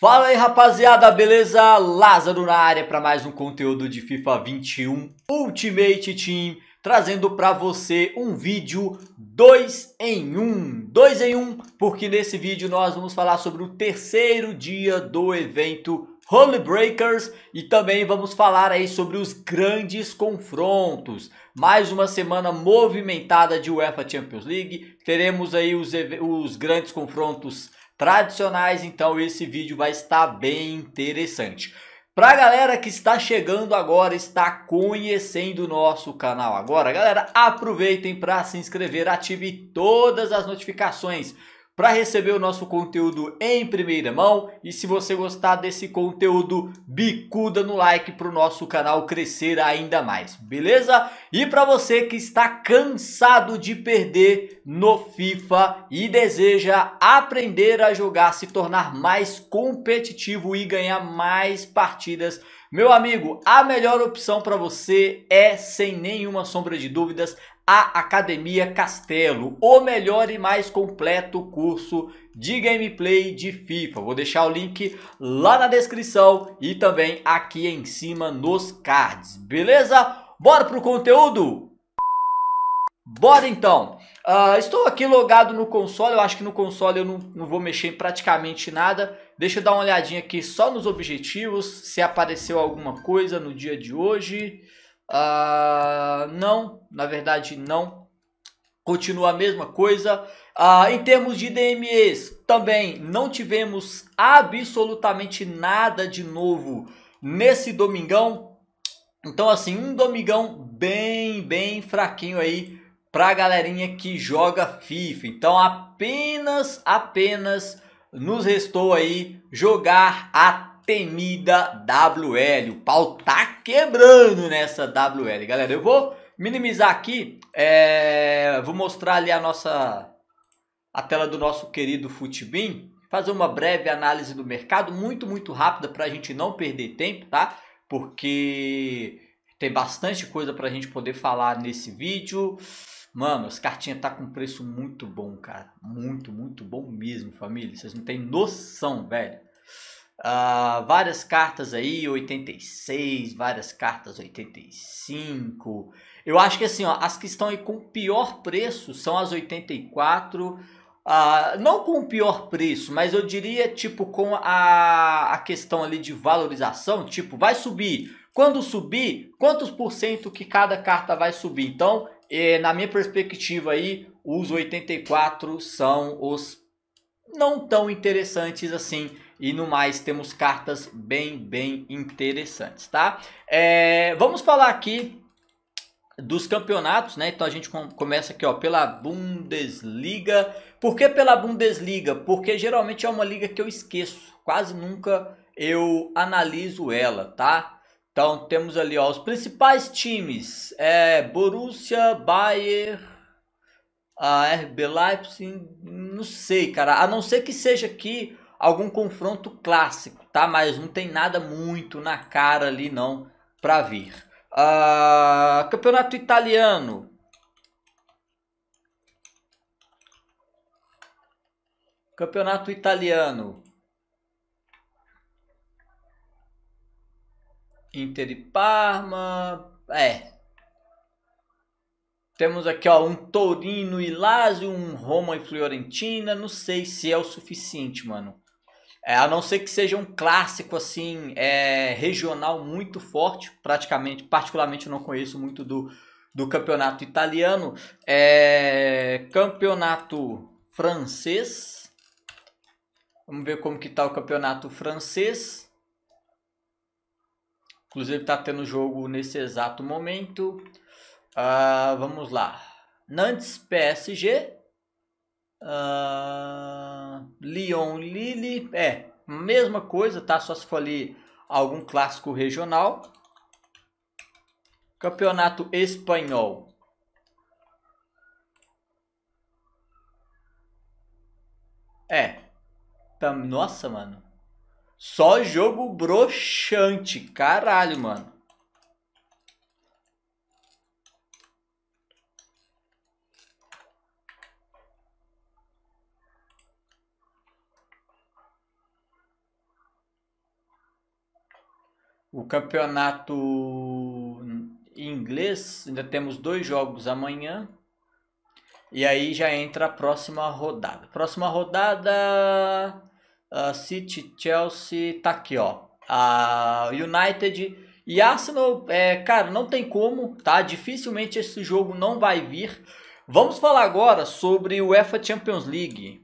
Fala aí rapaziada, beleza? Lázaro na área para mais um conteúdo de FIFA 21 Ultimate Team Trazendo para você um vídeo 2 em 1 um. 2 em 1 um, porque nesse vídeo nós vamos falar sobre o terceiro dia do evento Holy Breakers e também vamos falar aí sobre os grandes confrontos. Mais uma semana movimentada de UEFA Champions League, teremos aí os, os grandes confrontos tradicionais, então esse vídeo vai estar bem interessante. Para a galera que está chegando agora, está conhecendo o nosso canal agora, galera, aproveitem para se inscrever, ative todas as notificações para receber o nosso conteúdo em primeira mão. E se você gostar desse conteúdo, bicuda no like para o nosso canal crescer ainda mais, beleza? E para você que está cansado de perder no FIFA e deseja aprender a jogar, se tornar mais competitivo e ganhar mais partidas meu amigo, a melhor opção para você é, sem nenhuma sombra de dúvidas, a Academia Castelo, o melhor e mais completo curso de gameplay de FIFA. Vou deixar o link lá na descrição e também aqui em cima nos cards, beleza? Bora pro conteúdo? Bora então! Uh, estou aqui logado no console, eu acho que no console eu não, não vou mexer em praticamente nada, Deixa eu dar uma olhadinha aqui só nos objetivos, se apareceu alguma coisa no dia de hoje. Uh, não, na verdade não. Continua a mesma coisa. Uh, em termos de DMEs, também não tivemos absolutamente nada de novo nesse domingão. Então, assim, um domingão bem, bem fraquinho aí pra galerinha que joga FIFA. Então, apenas, apenas nos restou aí jogar a temida WL. O pau tá quebrando nessa WL, galera. Eu vou minimizar aqui, é... vou mostrar ali a nossa a tela do nosso querido Futbin, fazer uma breve análise do mercado, muito, muito rápida para a gente não perder tempo, tá? Porque tem bastante coisa para a gente poder falar nesse vídeo. Mano, as cartinhas tá com preço muito bom, cara. Muito, muito bom mesmo, família. Vocês não tem noção, velho. Uh, várias cartas aí, 86, várias cartas 85. Eu acho que assim, ó, as que estão aí com pior preço são as 84. Uh, ah, não com o pior preço, mas eu diria tipo com a, a questão ali de valorização, tipo, vai subir. Quando subir, quantos por cento que cada carta vai subir? Então, na minha perspectiva aí, os 84 são os não tão interessantes assim. E no mais temos cartas bem, bem interessantes, tá? É, vamos falar aqui dos campeonatos, né? Então a gente começa aqui, ó, pela Bundesliga. Por que pela Bundesliga? Porque geralmente é uma liga que eu esqueço, quase nunca eu analiso ela, tá? Então temos ali ó, os principais times: é Borussia, Bayer, a RB Leipzig. Não sei, cara. A não ser que seja aqui algum confronto clássico, tá? Mas não tem nada muito na cara ali não para vir. Uh, campeonato italiano. Campeonato italiano. Inter e Parma. É. Temos aqui ó, um Torino e Lazio, um Roma e Fiorentina. Não sei se é o suficiente, mano. É, a não ser que seja um clássico assim, é, regional muito forte. Praticamente, particularmente, eu não conheço muito do, do campeonato italiano. É, campeonato francês. Vamos ver como que tá o campeonato francês. Inclusive está tendo jogo nesse exato momento. Uh, vamos lá. Nantes PSG. Uh, ah, Lyon Lille. É, mesma coisa, tá? Só se for ali algum clássico regional. Campeonato Espanhol. É. Nossa, mano. Só jogo broxante. Caralho, mano. O campeonato em inglês, ainda temos dois jogos amanhã. E aí já entra a próxima rodada. Próxima rodada ah, City, Chelsea, tá aqui, ó. A United e Arsenal, é, cara, não tem como, tá? Dificilmente esse jogo não vai vir. Vamos falar agora sobre o UEFA Champions League.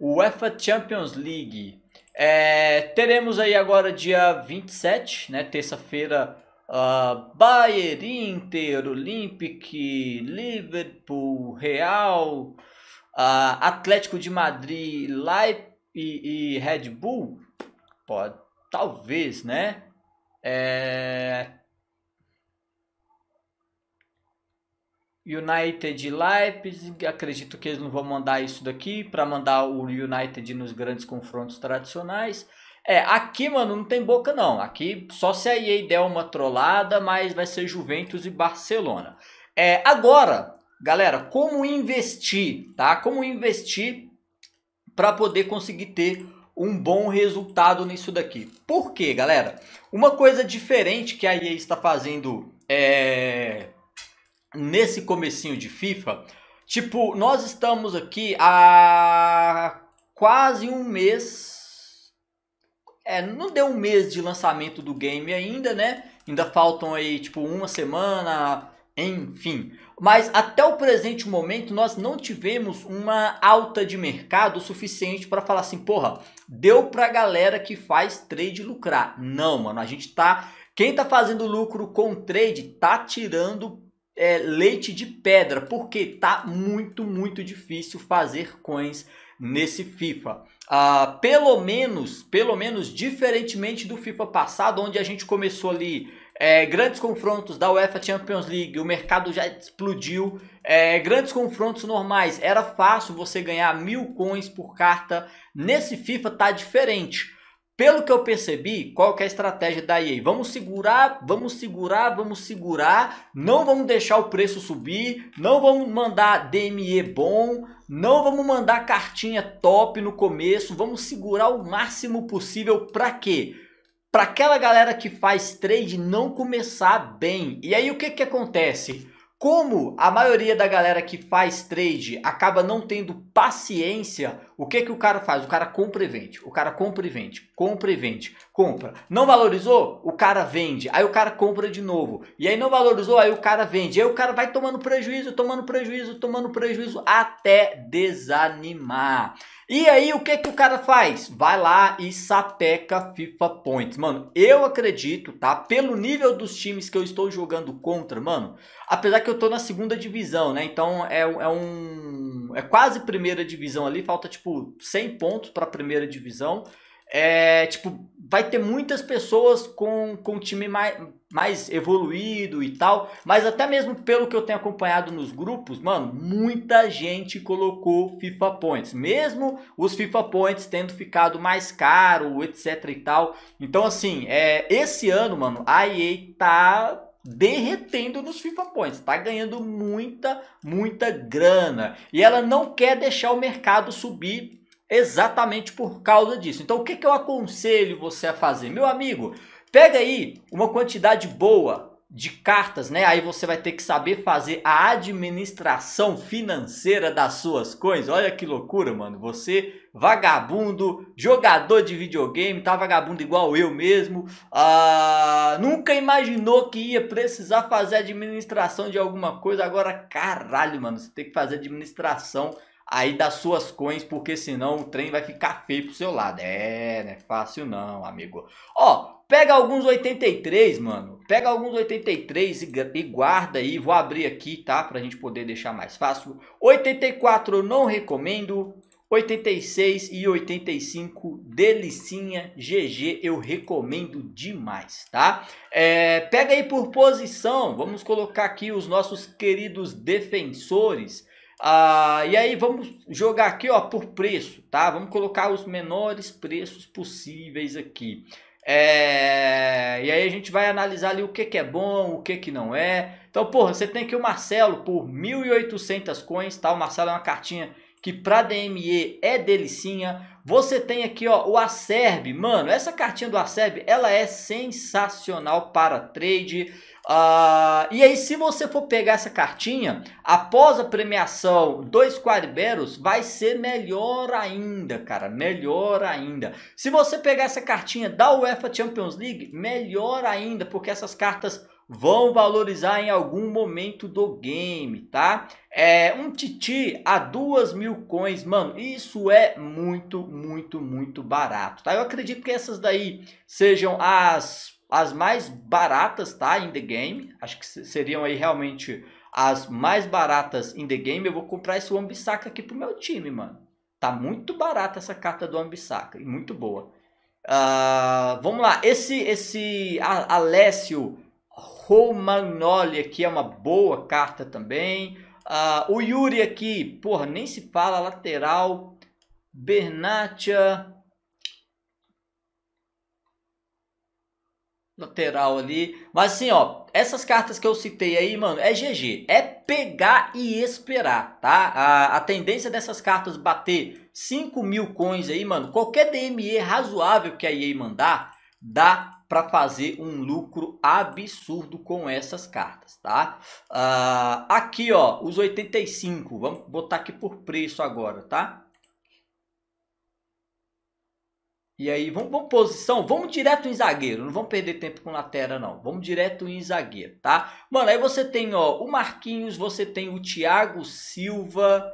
O UEFA Champions League. É, teremos aí agora dia 27, né, terça-feira, uh, Bayern, Inter, Olympic, Liverpool, Real, uh, Atlético de Madrid, Leipzig e, e Red Bull? Pode, talvez, né? É... United Leipzig, acredito que eles não vão mandar isso daqui para mandar o United nos grandes confrontos tradicionais. É, aqui, mano, não tem boca não. Aqui só se a EA der uma trollada, mas vai ser Juventus e Barcelona. É, agora, galera, como investir, tá? Como investir para poder conseguir ter um bom resultado nisso daqui. Por quê, galera? Uma coisa diferente que a EA está fazendo é, nesse comecinho de FIFA, tipo, nós estamos aqui há quase um mês é, não deu um mês de lançamento do game ainda, né? Ainda faltam aí tipo uma semana, enfim. Mas até o presente momento nós não tivemos uma alta de mercado suficiente para falar assim, porra, deu pra galera que faz trade lucrar. Não, mano, a gente tá quem tá fazendo lucro com trade tá tirando é, leite de pedra, porque tá muito, muito difícil fazer coins nesse FIFA. Uh, pelo menos, pelo menos diferentemente do FIFA passado, onde a gente começou ali é, grandes confrontos da UEFA Champions League, o mercado já explodiu, é, grandes confrontos normais, era fácil você ganhar mil coins por carta. Nesse FIFA tá diferente. Pelo que eu percebi, qual que é a estratégia da EA? Vamos segurar, vamos segurar, vamos segurar, não vamos deixar o preço subir, não vamos mandar DME bom, não vamos mandar cartinha top no começo, vamos segurar o máximo possível para quê? Para aquela galera que faz trade não começar bem. E aí o que que acontece? Como a maioria da galera que faz trade acaba não tendo paciência, o que que o cara faz? O cara compra e vende, o cara compra e vende, compra e vende, compra. Não valorizou? O cara vende, aí o cara compra de novo. E aí não valorizou, aí o cara vende. Aí o cara vai tomando prejuízo, tomando prejuízo, tomando prejuízo até desanimar. E aí, o que que o cara faz? Vai lá e sapeca FIFA Points. Mano, eu acredito, tá? Pelo nível dos times que eu estou jogando contra, mano. Apesar que eu tô na segunda divisão, né? Então, é, é um... É quase primeira divisão ali. Falta, tipo, 100 pontos pra primeira divisão. É, tipo, vai ter muitas pessoas com, com time mais, mais evoluído e tal, mas até mesmo pelo que eu tenho acompanhado nos grupos, mano, muita gente colocou FIFA Points, mesmo os FIFA Points tendo ficado mais caro, etc e tal. Então, assim, é, esse ano, mano, a EA tá derretendo nos FIFA Points, tá ganhando muita, muita grana. E ela não quer deixar o mercado subir exatamente por causa disso. Então, o que, que eu aconselho você a fazer? Meu amigo, pega aí uma quantidade boa de cartas, né? Aí você vai ter que saber fazer a administração financeira das suas coisas. Olha que loucura, mano. Você vagabundo, jogador de videogame, tá vagabundo igual eu mesmo. Ah, nunca imaginou que ia precisar fazer administração de alguma coisa. Agora, caralho, mano, você tem que fazer administração financeira aí das suas coins, porque senão o trem vai ficar feio pro seu lado. É, não é fácil não, amigo. Ó, pega alguns 83, mano. Pega alguns 83 e, e guarda aí. Vou abrir aqui, tá? Pra gente poder deixar mais fácil. 84 eu não recomendo. 86 e 85, delicinha, GG, eu recomendo demais, tá? É, pega aí por posição, vamos colocar aqui os nossos queridos defensores. Ah, e aí vamos jogar aqui ó, por preço, tá? Vamos colocar os menores preços possíveis aqui. É, e aí a gente vai analisar ali o que, que é bom, o que, que não é. Então, porra, você tem aqui o Marcelo por 1.800 coins, tá? O Marcelo é uma cartinha que para DME é delicinha. Você tem aqui ó, o Acerb, mano, essa cartinha do Acerb, ela é sensacional para trade. Uh, e aí se você for pegar essa cartinha, após a premiação dois Quadberos, vai ser melhor ainda, cara, melhor ainda. Se você pegar essa cartinha da UEFA Champions League, melhor ainda, porque essas cartas vão valorizar em algum momento do game, tá? É, um titi a duas mil coins, mano, isso é muito, muito, muito barato, tá? Eu acredito que essas daí sejam as, as mais baratas, tá? In the game, acho que seriam aí realmente as mais baratas in the game. Eu vou comprar esse Wambisaka aqui pro meu time, mano. Tá muito barata essa carta do Wambisaka, e muito boa. Uh, vamos lá, esse, esse Alessio Romagnoli aqui é uma boa carta também. Uh, o Yuri aqui, porra, nem se fala lateral. Bernatia. Lateral ali. Mas assim, ó, essas cartas que eu citei aí, mano, é GG. É pegar e esperar, tá? A, a tendência dessas cartas bater 5 mil coins aí, mano. Qualquer DME razoável que a EA mandar, dá para fazer um lucro absurdo com essas cartas, tá? Uh, aqui, ó, os 85, vamos botar aqui por preço agora, tá? E aí, vamos, vamos posição, vamos direto em zagueiro, não vamos perder tempo com lateral não, vamos direto em zagueiro, tá? Mano, aí você tem, ó, o Marquinhos, você tem o Thiago Silva,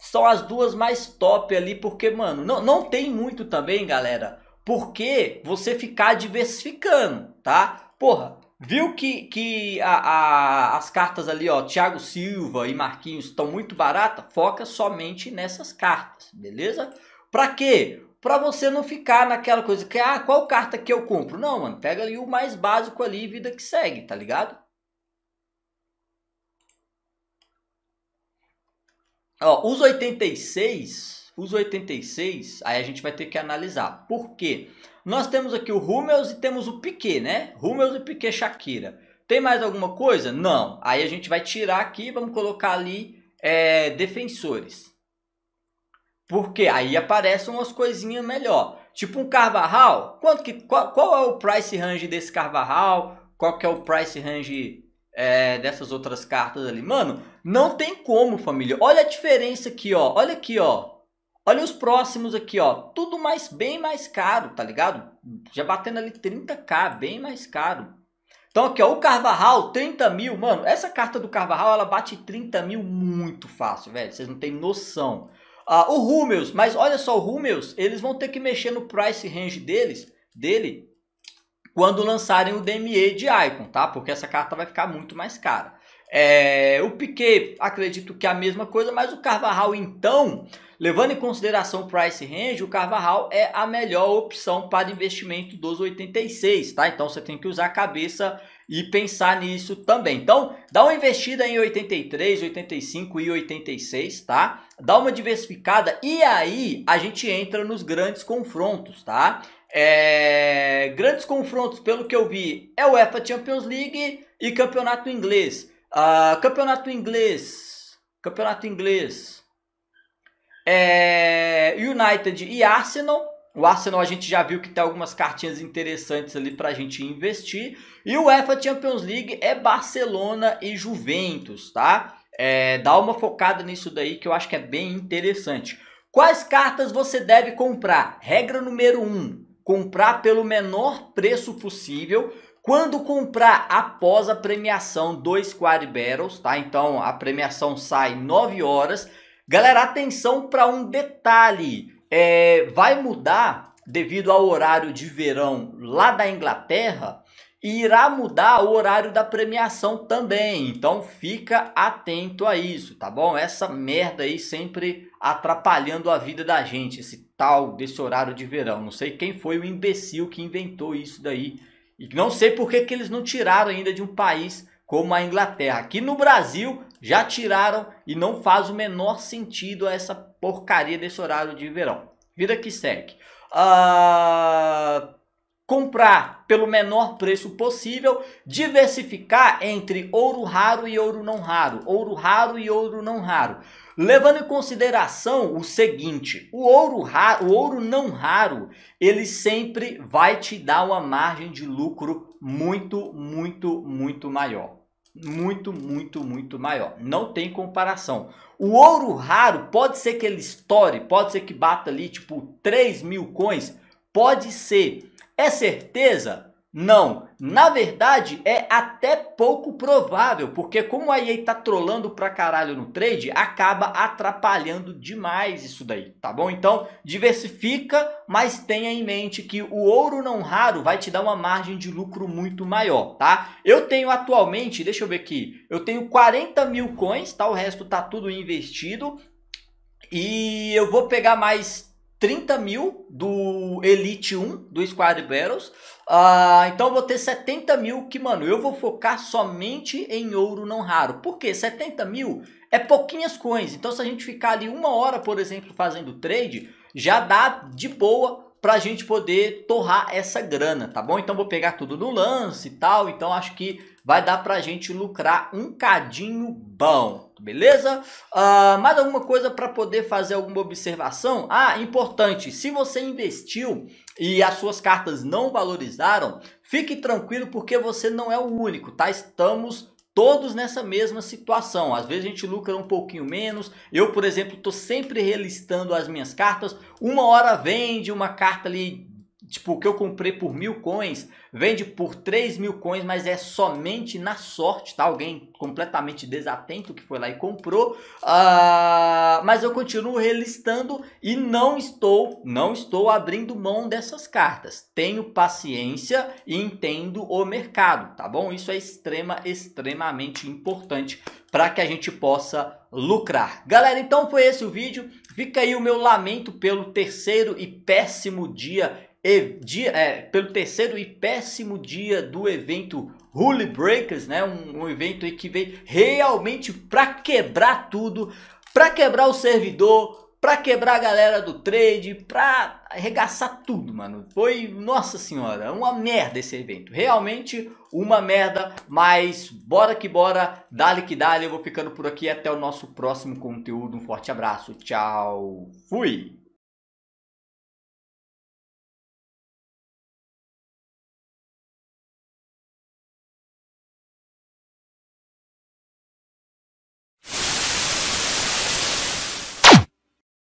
são as duas mais top ali, porque, mano, não, não tem muito também, galera, por que você ficar diversificando, tá? Porra, viu que, que a, a, as cartas ali, ó, Thiago Silva e Marquinhos estão muito barata? Foca somente nessas cartas, beleza? Pra quê? Pra você não ficar naquela coisa que, ah, qual carta que eu compro? Não, mano, pega ali o mais básico ali, vida que segue, tá ligado? Ó, os 86 os 86, aí a gente vai ter que analisar. Por quê? Nós temos aqui o Hummels e temos o Piquet, né? Hummels e Piquet Shakira. Tem mais alguma coisa? Não. Aí a gente vai tirar aqui, vamos colocar ali é, defensores. Porque aí aparecem umas coisinhas melhor. Tipo um Carvajal, quanto que, qual, qual é o price range desse Carvajal? Qual que é o price range é, dessas outras cartas ali? Mano, não tem como, família. Olha a diferença aqui, ó. Olha aqui, ó. Olha os próximos aqui, ó. Tudo mais bem mais caro, tá ligado? Já batendo ali 30k, bem mais caro. Então aqui, ó, o Carvajal, 30 mil. Mano, essa carta do Carvajal, ela bate 30 mil muito fácil, velho. Vocês não têm noção. Ah, o Rúmeus, mas olha só, o Rúmeus, eles vão ter que mexer no price range deles, dele, quando lançarem o DME de Icon, tá? Porque essa carta vai ficar muito mais cara. É, o Piquet, acredito que é a mesma coisa, mas o Carvajal, então, Levando em consideração o price range, o Carvajal é a melhor opção para investimento dos 86, tá? Então você tem que usar a cabeça e pensar nisso também. Então, dá uma investida em 83, 85 e 86, tá? Dá uma diversificada e aí a gente entra nos grandes confrontos, tá? É... Grandes confrontos, pelo que eu vi, é o UEFA Champions League e Campeonato Inglês. Uh, campeonato Inglês. Campeonato Inglês é, United e Arsenal. O Arsenal a gente já viu que tem algumas cartinhas interessantes ali para a gente investir. E o UEFA Champions League é Barcelona e Juventus, tá? É, dá uma focada nisso daí que eu acho que é bem interessante. Quais cartas você deve comprar? Regra número 1, um, comprar pelo menor preço possível. Quando comprar após a premiação dois Squad Battles, tá? Então a premiação sai 9 horas Galera, atenção para um detalhe. É, vai mudar devido ao horário de verão lá da Inglaterra e irá mudar o horário da premiação também. Então fica atento a isso, tá bom? Essa merda aí sempre atrapalhando a vida da gente, esse tal desse horário de verão. Não sei quem foi o imbecil que inventou isso daí. E não sei por que, que eles não tiraram ainda de um país como a Inglaterra. Aqui no Brasil já tiraram e não faz o menor sentido essa porcaria desse horário de verão. Vida que segue. Uh, comprar pelo menor preço possível, diversificar entre ouro raro e ouro não raro, ouro raro e ouro não raro. Levando em consideração o seguinte, o ouro raro, o ouro não raro, ele sempre vai te dar uma margem de lucro muito, muito, muito maior muito, muito, muito maior. Não tem comparação. O ouro raro pode ser que ele estoure, pode ser que bata ali tipo 3 mil coins, pode ser. É certeza? Não, na verdade é até pouco provável, porque como a EA tá trolando pra caralho no trade, acaba atrapalhando demais isso daí, tá bom? Então diversifica, mas tenha em mente que o ouro não raro vai te dar uma margem de lucro muito maior, tá? Eu tenho atualmente, deixa eu ver aqui, eu tenho 40 mil coins, tá? O resto tá tudo investido e eu vou pegar mais 30 mil do Elite 1 do Squad Battles ah, então vou ter 70 mil que, mano, eu vou focar somente em ouro não raro. Por quê? 70 mil é pouquinhas coins. Então se a gente ficar ali uma hora, por exemplo, fazendo trade, já dá de boa para a gente poder torrar essa grana, tá bom? Então vou pegar tudo no lance e tal, então acho que vai dar para a gente lucrar um cadinho bom, beleza? Uh, mais alguma coisa para poder fazer alguma observação? Ah, importante, se você investiu e as suas cartas não valorizaram, fique tranquilo porque você não é o único, tá? Estamos todos nessa mesma situação. Às vezes a gente lucra um pouquinho menos. Eu, por exemplo, estou sempre relistando as minhas cartas. Uma hora vende uma carta ali tipo, o que eu comprei por mil coins, vende por três mil coins, mas é somente na sorte, tá? Alguém completamente desatento que foi lá e comprou. Uh, mas eu continuo relistando e não estou, não estou abrindo mão dessas cartas. Tenho paciência e entendo o mercado, tá bom? Isso é extrema, extremamente importante para que a gente possa lucrar. Galera, então foi esse o vídeo. Fica aí o meu lamento pelo terceiro e péssimo dia e, dia, é, pelo terceiro e péssimo dia do evento Holy Breakers, né? Um, um evento que veio realmente para quebrar tudo, para quebrar o servidor, para quebrar a galera do trade, para arregaçar tudo, mano. Foi, nossa senhora, uma merda esse evento. Realmente uma merda, mas bora que bora, dale que dale. Eu vou ficando por aqui até o nosso próximo conteúdo. Um forte abraço, tchau, fui!